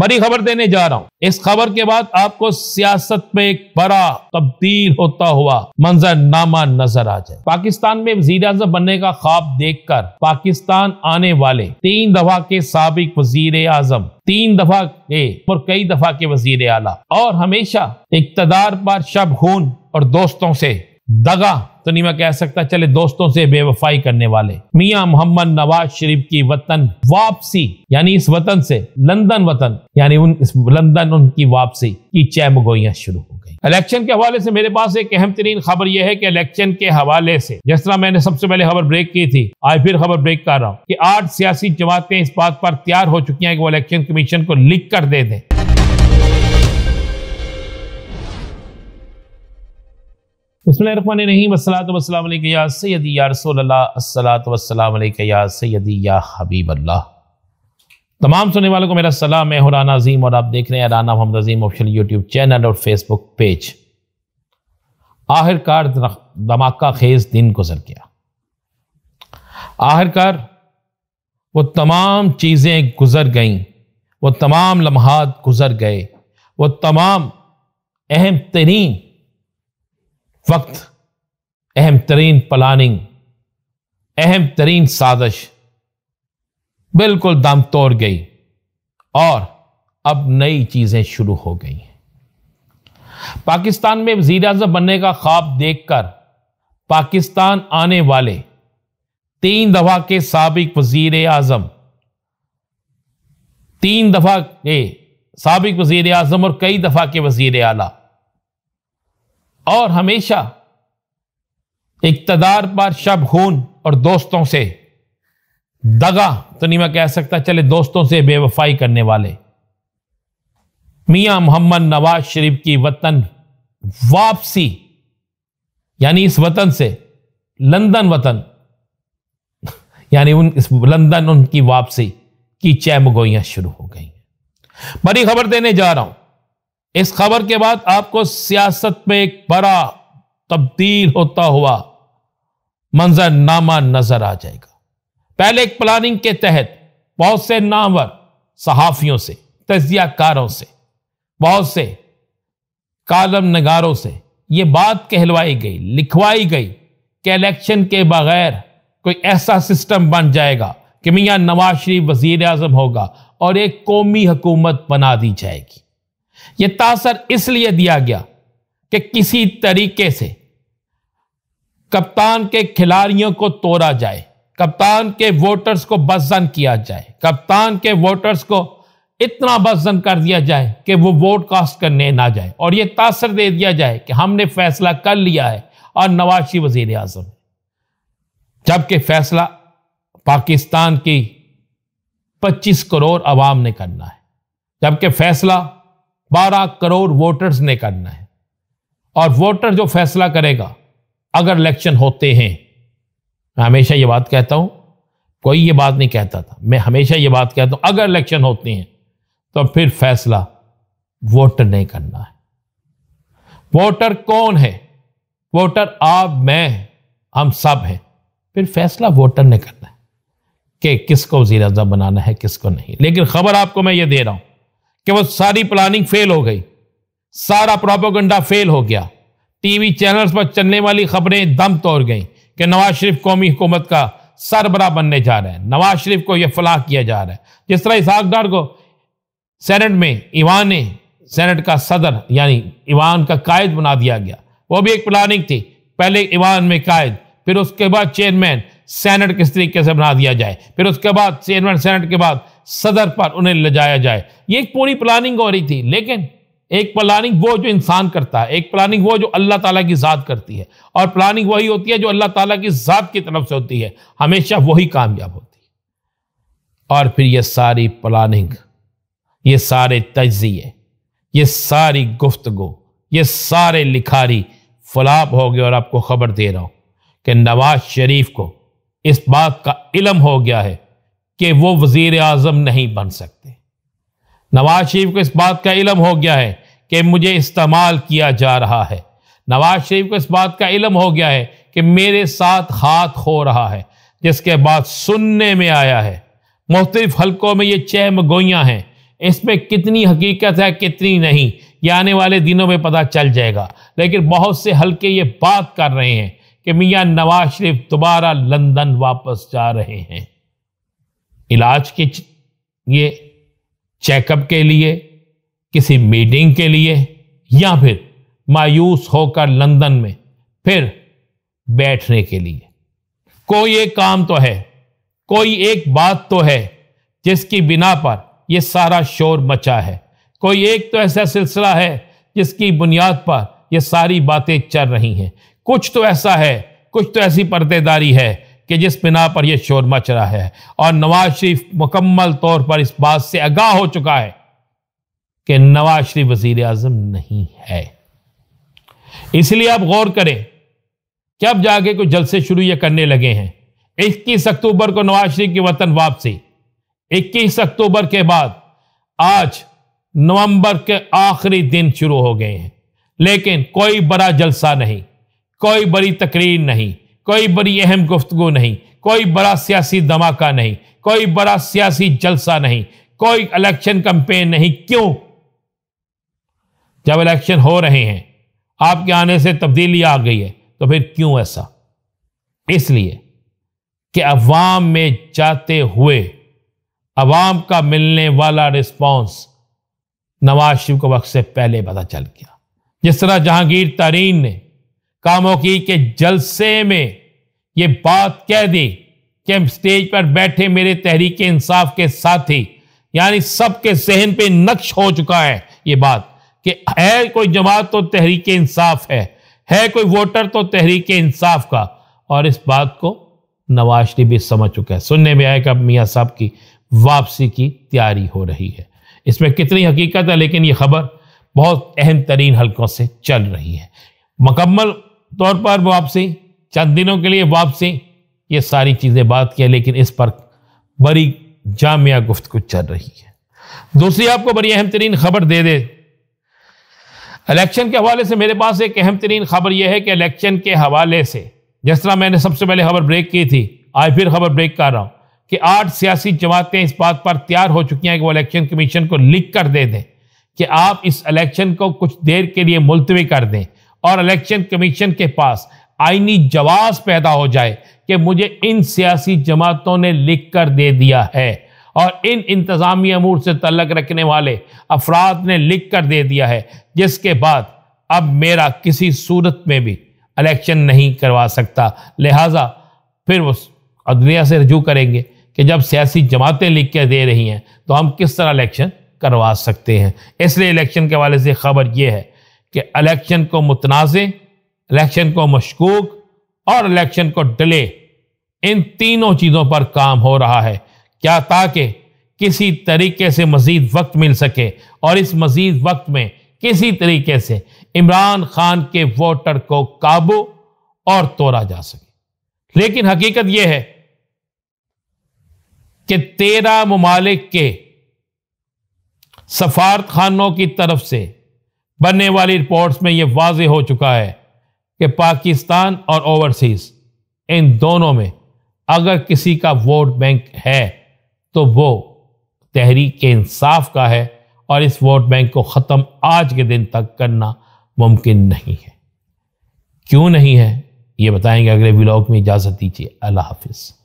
बड़ी खबर देने जा रहा हूं इस खबर के बाद आपको सियासत में एक बड़ा तब्दील होता हुआ मंजरनामा नजर आ जाए पाकिस्तान में वजीर अजम बनने का ख्वाब देखकर पाकिस्तान आने वाले तीन दफा के सबक वजीर आजम तीन दफा के और कई दफा के वजीर आला और हमेशा इकतदार पर शब खून और दोस्तों से दगा तो नहीं मैं कह सकता चले दोस्तों से बेवफाई करने वाले मियां मोहम्मद नवाज शरीफ की वतन वापसी यानी इस वतन से लंदन वतन यानी उन इस लंदन उनकी वापसी की गोइया शुरू हो गई इलेक्शन के हवाले से मेरे पास एक अहम तरीन खबर यह है कि इलेक्शन के हवाले से जिस तरह मैंने सबसे पहले खबर ब्रेक की थी आज फिर खबर ब्रेक कर रहा हूँ की आठ सियासी जमातें इस बात पर तैयार हो चुकी हैं कि वो इलेक्शन कमीशन को लिख कर दे दें बसमीम असलातमसलामया सैदी या रसोल्लासलातमसलामया सैदी या हबीब अल्लाह तमाम सुनने वालों को मेरा सलाम है हुराना अजीम और आप देख रहे हैं Rana Mohammad Azeem official YouTube channel और फेसबुक पेज आखिरकार धमाका खेज दिन गुजर गया आखिरकार वो तमाम चीज़ें गुजर गईं वो तमाम लम्हात गुजर गए वो तमाम अहम तरीन वक्त अहम तरीन प्लानिंग अहम तरीन साजिश बिल्कुल दम तोड़ गई और अब नई चीज़ें शुरू हो गई हैं पाकिस्तान में वजीर अजम बनने का ख्वाब देखकर पाकिस्तान आने वाले तीन दफ़ा के सबक वजीर आजम तीन दफ़ा के सबक वजीर आजम और कई दफ़ा के वजीर अला और हमेशा इकतदार पर शब खून और दोस्तों से दगा तो नहीं मैं कह सकता चले दोस्तों से बेवफाई करने वाले मियां मोहम्मद नवाज शरीफ की वतन वापसी यानी इस वतन से लंदन वतन यानी उन इस लंदन उनकी वापसी की चैमगोइयां शुरू हो गई बड़ी खबर देने जा रहा हूं इस खबर के बाद आपको सियासत में एक बड़ा तब्दील होता हुआ मंजरनामा नजर आ जाएगा पहले एक प्लानिंग के तहत बहुत से नामवर सहाफ़ियों से तजियाकारों से बहुत से कालम नगारों से ये बात कहलवाई गई लिखवाई गई कि इलेक्शन के बगैर कोई ऐसा सिस्टम बन जाएगा कि मियाँ नवाज शरीफ वजीर अजम होगा और एक कौमी हुकूमत बना दी जाएगी यह तासर इसलिए दिया गया कि किसी तरीके से कप्तान के खिलाड़ियों को तोड़ा जाए कप्तान के वोटर्स को बजन किया जाए कप्तान के वोटर्स को इतना बजन कर दिया जाए कि वो वोट कास्ट करने ना जाए और ये तासर दे दिया जाए कि हमने फैसला कर लिया है और नवाशी वजीर आजम जबकि फैसला पाकिस्तान की 25 करोड़ आवाम ने करना है जबकि फैसला बारह करोड़ वोटर्स ने करना है और वोटर जो फैसला करेगा अगर इलेक्शन होते हैं मैं हमेशा ये बात कहता हूं कोई ये बात नहीं कहता था मैं हमेशा ये बात कहता हूं अगर इलेक्शन होते हैं तो फिर फैसला वोटर ने करना है वोटर कौन है वोटर आप मैं हम सब हैं फिर फैसला वोटर ने करना है कि किसको वजीर अजम बनाना है किसको नहीं लेकिन खबर आपको मैं ये दे रहा हूं कि वो सारी प्लानिंग फेल हो गई सारा प्रोपोगंडा फेल हो गया टीवी चैनल्स पर चलने वाली खबरें दम तोड़ गईं कि नवाज शरीफ कौमी हुकूमत का सरबरा बनने जा रहे हैं नवाज शरीफ को यह फलाह किया जा रहा है जिस तरह इसहाक डार को सेनेट में ईवान ने सेनेट का सदर यानी ईवान का कायद बना दिया गया वो भी एक प्लानिंग थी पहले ईवान में कायद फिर उसके बाद चेयरमैन सेनेट किस तरीके से बना दिया जाए फिर उसके बाद चेयरमैन सेनेट के बाद सदर पर उन्हें ले जाया जाए ये एक पूरी प्लानिंग हो रही थी लेकिन एक प्लानिंग वो जो इंसान करता है एक प्लानिंग वो जो अल्लाह ताला की ज़ात करती है और प्लानिंग वही होती है जो अल्लाह ताला की ज़ात की तरफ से होती है हमेशा वही कामयाब होती है और फिर ये सारी प्लानिंग ये सारे तजिए ये सारी गुफ्तगु ये सारे लिखारी फलाप हो गए और आपको ख़बर दे रहा हूँ कि नवाज शरीफ को इस बात का इलम हो गया है कि वो वजीर अजम नहीं बन सकते नवाज शरीफ को इस बात का इलम हो गया है कि मुझे इस्तेमाल किया जा रहा है नवाज शरीफ को इस बात का इलम हो गया है कि मेरे साथ हाथ हो रहा है जिसके बाद सुनने में आया है मुख्तलिफ हल्कों में ये चहम गोइयाँ हैं इसमें कितनी हकीकत है कितनी नहीं ये आने वाले दिनों में पता चल जाएगा लेकिन बहुत से हल्के ये बात कर रहे हैं कि मियाँ नवाज शरीफ दोबारा लंदन वापस जा रहे हैं इलाज के ये चेकअप के लिए किसी मीटिंग के लिए या फिर मायूस होकर लंदन में फिर बैठने के लिए कोई एक काम तो है कोई एक बात तो है जिसकी बिना पर यह सारा शोर मचा है कोई एक तो ऐसा सिलसिला है जिसकी बुनियाद पर यह सारी बातें चल रही हैं कुछ तो ऐसा है कुछ तो ऐसी पर्देदारी है कि जिस बिना पर यह शोर मच रहा है और नवाज शरीफ मुकम्मल तौर पर इस बात से आगाह हो चुका है कि नवाज शरीफ वजीर आजम नहीं है इसलिए आप गौर करें कि अब जाके कोई जलसे शुरू यह करने लगे हैं इक्कीस अक्टूबर को नवाज शरीफ की वतन वापसी इक्कीस अक्टूबर के बाद आज नवंबर के आखिरी दिन शुरू हो गए हैं लेकिन कोई बड़ा जलसा नहीं कोई बड़ी तकरीर नहीं कोई बड़ी अहम गुफ्तगु नहीं कोई बड़ा सियासी धमाका नहीं कोई बड़ा सियासी जलसा नहीं कोई इलेक्शन कंपेन नहीं क्यों जब इलेक्शन हो रहे हैं आपके आने से तब्दीली आ गई है तो फिर क्यों ऐसा इसलिए कि अवाम में जाते हुए अवाम का मिलने वाला रिस्पॉन्स नवाज शरीफ को वक्त से पहले पता चल गया जिस तरह जहांगीर तारीन ने कामों की के जलसे में ये बात कह दी कि हम स्टेज पर बैठे मेरे तहरीक इंसाफ के साथी यानी सबके जहन पे नक्श हो चुका है ये बात कि है कोई जमात तो तहरीक इंसाफ है है कोई वोटर तो तहरीक इंसाफ का और इस बात को नवाज शरीफ भी समझ चुका है सुनने में आया कि अब मियाँ साहब की वापसी की तैयारी हो रही है इसमें कितनी हकीकत है लेकिन ये खबर बहुत अहम तरीन हल्कों से चल रही है मकम्मल तौर पर वापसी चंद दिनों के लिए वापसी ये सारी चीज़ें बात की लेकिन इस पर बड़ी जामिया गुफ्तु चल रही है दूसरी आपको बड़ी अहम तरीन खबर दे दे इलेक्शन के हवाले से मेरे पास एक अहम तरीन खबर यह है कि इलेक्शन के हवाले से जिस तरह मैंने सबसे पहले खबर ब्रेक की थी आज फिर खबर ब्रेक कर रहा हूँ कि आठ सियासी जमातें इस बात पर तैयार हो चुकी हैं कि वो इलेक्शन कमीशन को लिख कर दे दें कि आप इस इलेक्शन को कुछ देर के लिए मुलतवी कर दें और इलेक्शन कमीशन के पास आइनी जवाब पैदा हो जाए कि मुझे इन सियासी जमातों ने लिख कर दे दिया है और इन इंतज़ामी अमूर से तलक रखने वाले अफराद ने लिख कर दे दिया है जिसके बाद अब मेरा किसी सूरत में भी इलेक्शन नहीं करवा सकता लिहाजा फिर उस अदलिया से रजू करेंगे कि जब सियासी जमातें लिख के दे रही हैं तो हम किस तरह इलेक्शन करवा सकते हैं इसलिए इलेक्शन के हवाले से खबर यह है कि इलेक्शन को मुतनाज़ इलेक्शन को मशकूक और इलेक्शन को डिले इन तीनों चीज़ों पर काम हो रहा है क्या ताकि किसी तरीके से मज़ीद वक्त मिल सके और इस मज़ीद वक्त में किसी तरीके से इमरान खान के वोटर को काबू और तोड़ा जा सके लेकिन हकीकत यह है कि तेरह ममालिक के सफारत खानों की तरफ से बनने वाली रिपोर्ट्स में यह वाज हो चुका है कि पाकिस्तान और ओवरसीज इन दोनों में अगर किसी का वोट बैंक है तो वो तहरीक इंसाफ का है और इस वोट बैंक को ख़त्म आज के दिन तक करना मुमकिन नहीं है क्यों नहीं है ये बताएंगे अगले ब्लॉग में इजाज़त दीजिए अल्लाह हाफिज़